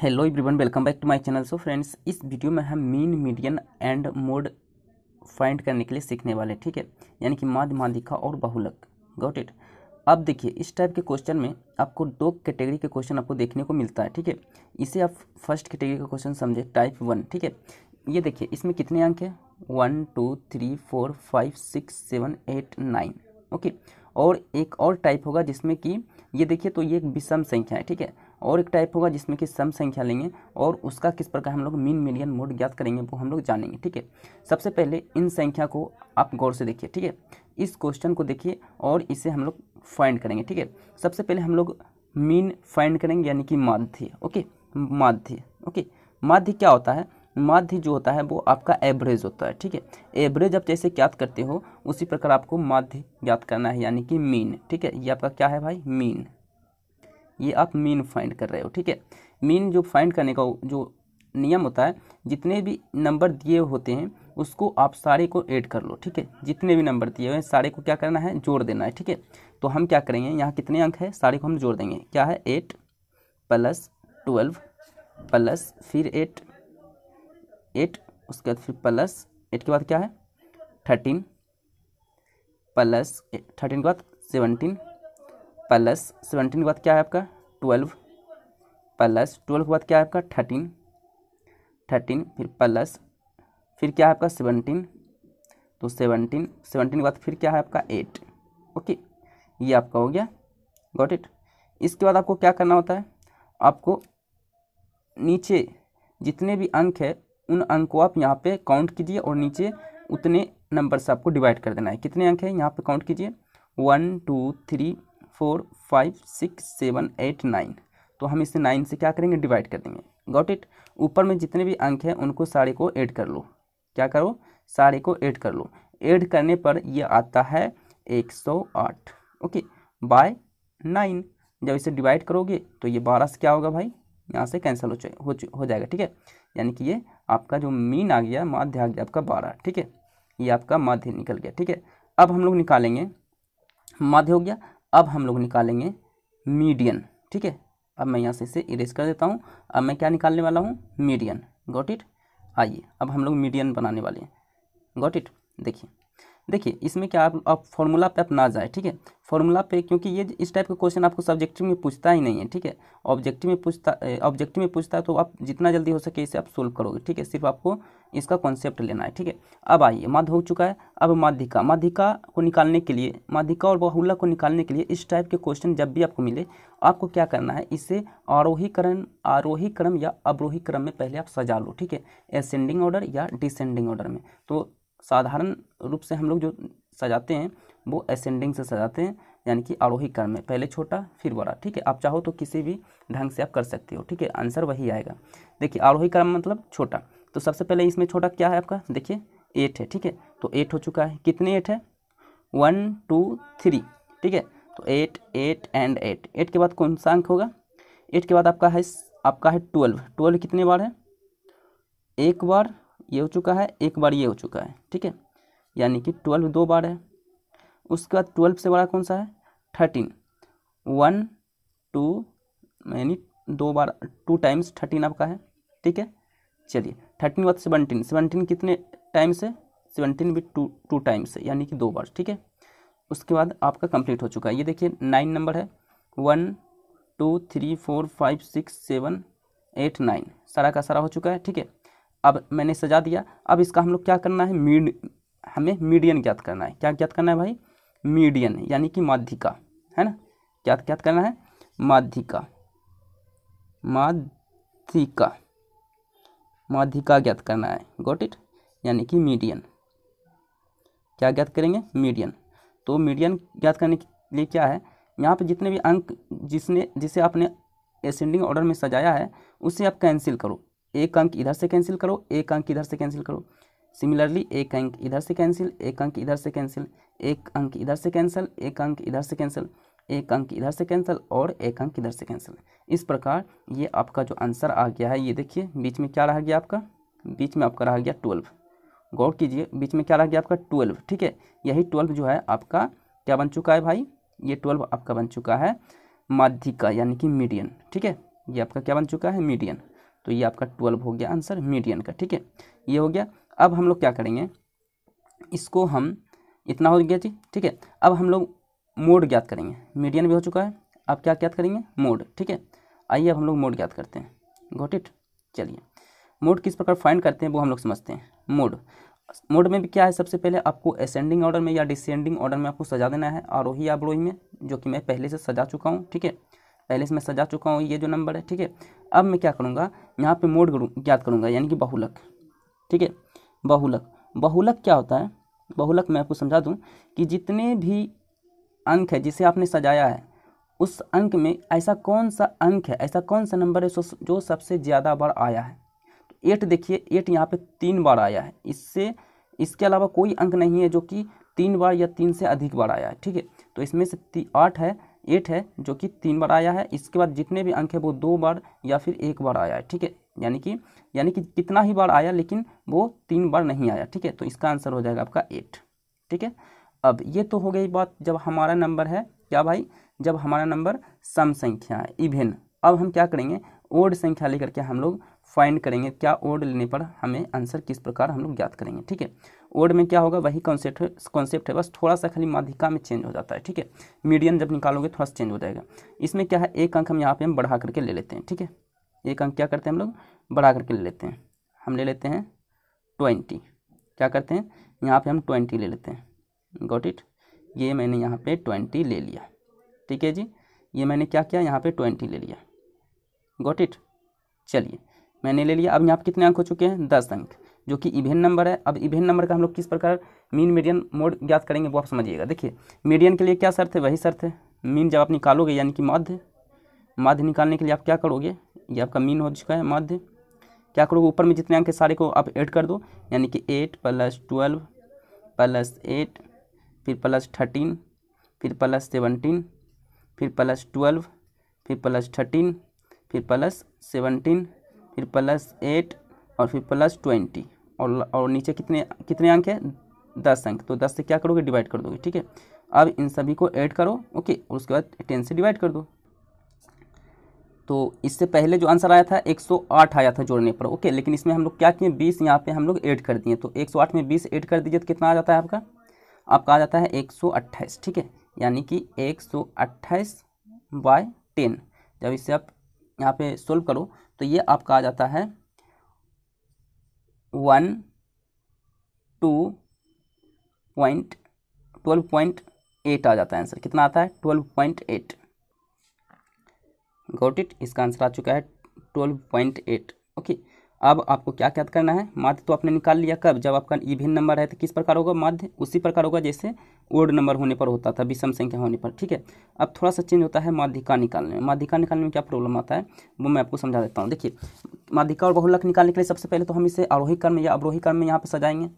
hello everyone welcome back to my channel so friends इस video में हम mean median and mode find करने के लिए सीखने वाले ठीक है यानी कि माध्य माध्यिका और बाहुलक गॉट इट अब देखिए इस टाइप के क्वेश्चन में आपको दो कैटेगरी के क्वेश्चन आपको देखने को मिलता है ठीक है इसे आप फर्स्ट कैटेगरी का क्वेश्चन समझे टाइप वन ठीक है ये देखिए इसमें कितने अंक है one two three four five six seven eight nine okay और एक और टाइप होगा जिसमें कि ये देखिए तो ये एक विषम संख्या है ठीक है और एक टाइप होगा जिसमें कि सम संख्या लेंगे और उसका किस प्रकार हम लोग मीन मिलियन मोड ज्ञात करेंगे वो हम लोग जानेंगे ठीक है सबसे पहले इन संख्या को आप गौर से देखिए ठीक है इस क्वेश्चन को देखिए और इसे हम लोग फाइंड करेंगे ठीक है सबसे पहले हम लोग मीन फाइंड करेंगे यानी कि माध्य ओके माध्य ओके माध्य क्या होता है माध्य जो होता है वो आपका एवरेज होता है ठीक है एवरेज आप जैसे ज्ञात करते हो उसी प्रकार आपको माध्य ज्ञात करना है यानी कि मीन ठीक है ये आपका क्या है भाई मीन ये आप मीन फाइंड कर रहे हो ठीक है मीन जो फाइंड करने का जो नियम होता है जितने भी नंबर दिए होते हैं उसको आप सारे को ऐड कर लो ठीक है जितने भी नंबर दिए हुए हैं सारे को क्या करना है जोड़ देना है ठीक है तो हम क्या करेंगे यहाँ कितने अंक है सारे को हम जोड़ देंगे क्या है एट प्लस ट्वेल्व प्लस फिर एट एट उसके बाद फिर प्लस एट के बाद क्या है थर्टीन प्लस थर्टीन के बाद सेवनटीन प्लस सेवनटीन के बाद क्या है आपका ट्वेल्व प्लस ट्वेल्व के बाद क्या है आपका थर्टीन थर्टीन फिर प्लस फिर क्या है आपका सेवनटीन तो सेवनटीन सेवनटीन के बाद फिर क्या है आपका एट ओके ये आपका हो गया गॉट इट इसके बाद आपको क्या करना होता है आपको नीचे जितने भी अंक है उन अंक को आप यहाँ पे काउंट कीजिए और नीचे उतने नंबर से आपको डिवाइड कर देना है कितने अंक है यहाँ पे काउंट कीजिए one two three four five six seven eight nine तो हम इसे नाइन से क्या करेंगे डिवाइड कर देंगे गॉट इट ऊपर में जितने भी अंक हैं उनको सारे को ऐड कर लो क्या करो सारे को ऐड कर लो ऐड करने पर ये आता है एक सौ आठ ओके बाय नाइन जब इसे डिवाइड करोगे तो ये बारह से क्या होगा भाई यहाँ से कैंसिल हो जाए हो, हो जाएगा ठीक है यानी कि ये आपका जो मीन आ गया माध्य आ गया आपका बारह ठीक है ये आपका माध्य निकल गया ठीक है अब हम लोग निकालेंगे माध्य हो गया अब हम लोग निकालेंगे मीडियन ठीक है अब मैं यहाँ से इसे इरेज कर देता हूँ अब मैं क्या निकालने वाला हूँ मीडियन गॉट इट आइए अब हम लोग मीडियन बनाने वाले हैं गॉट इट देखिए देखिए इसमें क्या आप आप फॉर्मूला पे आप ना जाए ठीक है फॉर्मूला पे क्योंकि ये इस टाइप का क्वेश्चन आपको सब्जेक्टिव में पूछता ही नहीं है ठीक है ऑब्जेक्टिव में पूछता ऑब्जेक्टिव में पूछता है तो आप जितना जल्दी हो सके इसे आप सोल्व करोगे ठीक है सिर्फ आपको इसका कॉन्सेप्ट लेना है ठीक है अब आइए माध्य हो चुका है अब माध्यिका माध्यिका को निकालने के लिए माध्यिका और बहुल्ला को निकालने के लिए इस टाइप के क्वेश्चन जब भी आपको मिले आपको क्या करना है इसे आरोहीकरण आरोही क्रम या अवरोही क्रम में पहले आप सजा लो ठीक है एसेंडिंग ऑर्डर या डिसेंडिंग ऑर्डर में तो साधारण रूप से हम लोग जो सजाते हैं वो असेंडिंग से सजाते हैं यानी कि आरोही क्रम में पहले छोटा फिर बड़ा ठीक है आप चाहो तो किसी भी ढंग से आप कर सकते हो ठीक है आंसर वही आएगा देखिए आरोही क्रम मतलब छोटा तो सबसे पहले इसमें छोटा क्या है आपका देखिए एट है ठीक है तो एट हो चुका है कितने एट है वन टू थ्री ठीक है तो eight eight and eight eight के बाद कौन सा अंक होगा एट के बाद आपका है आपका है ट्वेल्व ट्वेल्व कितने बार है एक बार ये हो चुका है एक बार ये हो चुका है ठीक है यानी कि ट्वेल्व दो बार है उसके बाद ट्वेल्व से बड़ा कौन सा है थर्टीन वन टू यानी दो बार टू टाइम्स थर्टीन आपका है ठीक है चलिए थर्टीन बाद सेवनटीन सेवनटीन कितने टाइम्स है सेवनटीन भी टू टू टाइम्स है यानी कि दो बार ठीक है उसके बाद आपका कंप्लीट हो चुका है ये देखिए नाइन नंबर है one two three four five six seven eight nine सारा का सारा हो चुका है ठीक है अब मैंने सजा दिया अब इसका हम लोग क्या करना है मीड हमें मीडियन ज्ञात करना है क्या ज्ञात करना है भाई मीडियन यानी कि माध्यिका है ना क्या ज्ञात करना है माध्यिका माध्यिका माध्यिका ज्ञात करना है गोट इट यानी कि मीडियन क्या ज्ञात करेंगे मीडियन तो मीडियन ज्ञात करने के लिए क्या है यहाँ पर जितने भी अंक जिसने जिसे आपने असेंडिंग ऑर्डर में सजाया है उसे आप कैंसिल करो एक अंक इधर से कैंसिल करो एक अंक इधर से कैंसिल करो सिमिलरली एक अंक इधर से कैंसिल एक अंक इधर से कैंसिल एक अंक इधर से कैंसिल एक अंक इधर से कैंसिल एक अंक इधर से कैंसिल और एक अंक इधर से कैंसिल इस प्रकार ये आपका जो आंसर आ गया है ये देखिए बीच में क्या रह गया आपका बीच में आपका रह गया ट्वेल्व गौर कीजिए बीच में क्या रह गया आपका ट्वेल्व ठीक है यही ट्वेल्व जो है आपका क्या बन चुका है भाई ये ट्वेल्व आपका बन चुका है माध्यिका यानी कि मीडियन ठीक है ये आपका क्या बन चुका है मीडियन तो ये आपका ट्वेल्व हो गया आंसर मीडियन का ठीक है ये हो गया अब हम लोग क्या करेंगे इसको हम इतना हो गया जी ठीक है अब हम लोग मोड ज्ञात करेंगे मीडियन भी हो चुका है अब क्या ज्ञात करेंगे मोड ठीक है आइए अब हम लोग मोड ज्ञात करते हैं घोट इट चलिए मोड किस प्रकार फाइंड करते हैं वो हम लोग समझते हैं मोड मोड में भी क्या है सबसे पहले आपको असेंडिंग ऑर्डर में या डिसेंडिंग ऑर्डर में आपको सजा देना है आरोही या अवरोही में जो कि मैं पहले से सजा चुका हूँ ठीक है पहले से मैं सजा चुका हूँ ये जो नंबर है ठीक है अब मैं क्या करूँगा यहाँ पे मोड करूँ ज्ञात करूँगा यानी कि बहुलक ठीक है बहुलक बहुलक क्या होता है बहुलक मैं आपको समझा दूँ कि जितने भी अंक है जिसे आपने सजाया है उस अंक में ऐसा कौन सा अंक है ऐसा कौन सा नंबर है जो सबसे ज़्यादा बार आया है तो एट देखिए एट यहाँ पर तीन बार आया है इससे इसके अलावा कोई अंक नहीं है जो कि तीन बार या तीन से अधिक बार आया है ठीक है तो इसमें से आठ है एट है जो कि तीन बार आया है इसके बाद जितने भी अंक है वो दो बार या फिर एक बार आया है ठीक है यानी कि यानी कि कितना ही बार आया लेकिन वो तीन बार नहीं आया ठीक है तो इसका आंसर हो जाएगा आपका एट ठीक है अब ये तो हो गई बात जब हमारा नंबर है क्या भाई जब हमारा नंबर सम संख्या है इवेन अब हम क्या करेंगे ओड संख्या लेकर के हम लोग फाइंड करेंगे क्या ओड लेने पर हमें आंसर किस प्रकार हम लोग ज्ञात करेंगे ठीक है ओड में क्या होगा वही कॉन्सेप्ट कॉन्सेप्ट है बस थोड़ा सा खाली माध्यिका में चेंज हो जाता है ठीक है मीडियम जब निकालोगे थोड़ा सा चेंज हो जाएगा इसमें क्या है एक अंक हम यहाँ पे हम बढ़ा करके ले लेते हैं ठीक है एक अंक क्या करते हैं हम लोग बढ़ा करके ले लेते हैं हम ले लेते हैं ट्वेंटी क्या करते हैं यहाँ पर हम ट्वेंटी ले लेते हैं गोट इट ये मैंने यहाँ पर ट्वेंटी ले लिया ठीक है जी ये मैंने क्या किया यहाँ पर ट्वेंटी ले लिया गोट इट चलिए मैंने ले लिया अब यहाँ पर कितने अंक हो चुके हैं दस अंक जो कि इवेंट नंबर है अब इवेंट नंबर का हम लोग किस प्रकार मीन मीडियन मोड ज्ञात करेंगे वो आप समझिएगा देखिए मीडियन के लिए क्या शर्त है वही शर्त है मीन जब आप निकालोगे यानी कि मध्य मध्य निकालने के लिए आप क्या करोगे ये आपका मीन हो चुका है मध्य क्या करोगे ऊपर में जितने अंक है सारे को आप ऐड कर दो यानी कि eight plus twelve plus eight फिर प्लस थर्टीन फिर प्लस सेवनटीन फिर प्लस ट्वेल्व फिर प्लस थर्टीन फिर प्लस सेवनटीन फिर प्लस एट और फिर प्लस ट्वेंटी और और नीचे कितने कितने अंक है दस अंक तो दस से क्या करोगे डिवाइड कर दोगे ठीक है अब इन सभी को ऐड करो ओके और उसके बाद टेन से डिवाइड कर दो तो इससे पहले जो आंसर आया था 108 आया था जोड़ने पर ओके लेकिन इसमें हम लोग क्या किए 20 यहाँ पे हम लोग ऐड कर दिए तो 108 में 20 ऐड कर दीजिए तो कितना आ जाता है आपका आपका आ जाता है 128 ठीक है यानी कि 128 बाय टेन जब इसे आप यहाँ पे सोल्व करो तो ये आपका आ जाता है one two point twelve point eight आ जाता है आंसर कितना आता है twelve point eight got it इसका आंसर आ चुका है ट्वेल्व पॉइंट एट ओके अब आपको क्या क्या करना है माध्य तो आपने निकाल लिया कब जब आपका इभिन नंबर है तो किस प्रकार होगा माध्य उसी प्रकार होगा जैसे ओड नंबर होने पर होता था विषम संख्या होने पर ठीक है अब थोड़ा सा चेंज होता है माध्यिका निकालने में माध्यिका निकालने में क्या प्रॉब्लम आता है वो मैं आपको समझा देता हूँ देखिए माध्यिका और बहुलक निकालने के लिए सबसे पहले तो हम इसे आरोही क्रम या अवरोही क्रम में यहाँ पर सजाएंगे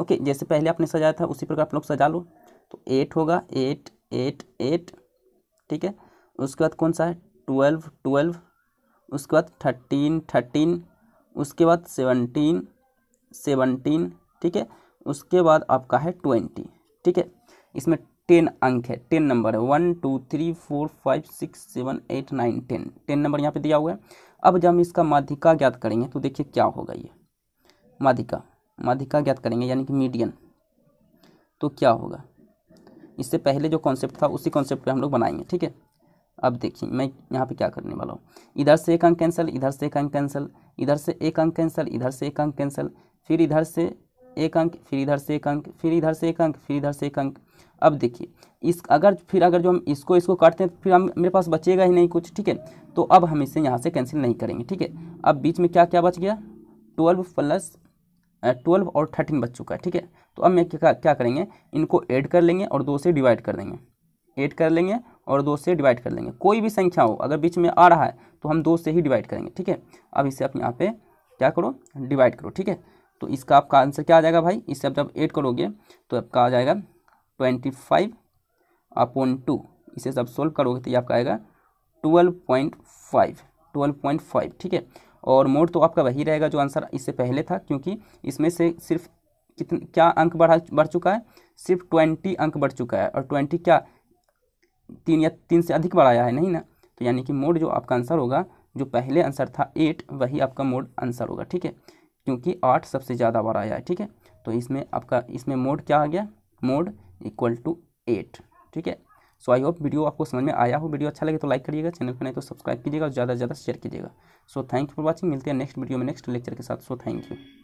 ओके जैसे पहले आपने सजाया था उसी प्रकार आप लोग सजा लो तो एट होगा एट एट एट ठीक है उसके बाद कौन सा है ट्वेल्व ट्वेल्व उसके बाद थर्टीन थर्टीन उसके बाद सेवनटीन सेवनटीन ठीक है उसके बाद आपका है ट्वेंटी ठीक है इसमें टेन अंक है टेन नंबर है one two three four five six seven eight nine ten ten number यहाँ पे दिया हुआ है अब जब हम इसका माध्यिका ज्ञात करेंगे तो देखिए क्या होगा ये माध्यिका माध्यिका ज्ञात करेंगे यानी कि मीडियन तो क्या होगा इससे पहले जो कॉन्सेप्ट था उसी कॉन्सेप्ट पे हम लोग बनाएंगे ठीक है अब देखिए मैं यहाँ पे क्या करने वाला हूँ इधर से एक अंक कैंसिल इधर से एक अंक कैंसिल इधर से एक अंक कैंसिल इधर से एक अंक कैंसिल फिर इधर से एक अंक फिर इधर से एक अंक फिर इधर से एक अंक फिर इधर से एक अंक अब देखिए इस अगर फिर अगर जो हम इसको इसको काटते हैं तो फिर हम मेरे पास बचेगा ही नहीं कुछ ठीक है तो अब हम इसे यहाँ से कैंसिल नहीं करेंगे ठीक है अब बीच में क्या क्या बच गया ट्वेल्व प्लस ट्वेल्व और थर्टीन बच चुका है ठीक है तो अब मैं क्या क्या करेंगे इनको ऐड कर लेंगे और दो से डिवाइड कर देंगे ऐड कर लेंगे और दो से डिवाइड कर लेंगे कोई भी संख्या हो अगर बीच में आ रहा है तो हम दो से ही डिवाइड करेंगे ठीक है अब इसे अपने यहाँ पे क्या करो डिवाइड करो ठीक है तो इसका आपका आंसर क्या आ जाएगा भाई इसे आप जब एड करोगे तो आपका आ जाएगा ट्वेंटी फाइव अपॉन टू इसे जब सोल्व करोगे तो ये आपका आएगा twelve point five twelve point five ठीक है और मोड तो आपका वही रहेगा जो आंसर इससे पहले था क्योंकि इसमें से सिर्फ कितने क्या अंक बढ़ा बढ़ चुका है सिर्फ ट्वेंटी अंक बढ़ चुका है और ट्वेंटी क्या तीन या तीन से अधिक आया है नहीं ना तो यानी कि मोड जो आपका आंसर होगा जो पहले आंसर था एट वही आपका मोड आंसर होगा ठीक है क्योंकि आठ सबसे ज़्यादा बार आया है ठीक है तो इसमें आपका इसमें मोड क्या आ गया मोड इक्वल टू एट ठीक है सो आई होप वीडियो आपको समझ में आया हो वीडियो अच्छा लगे तो लाइक करिएगा चैनल पर नहीं तो सब्सक्राइब कीजिएगा और ज़्यादा से ज़्यादा शेयर कीजिएगा so thank you for watching मिलते हैं नेक्स्ट वीडियो में नेक्स्ट लेक्चर के साथ सो थैंक यू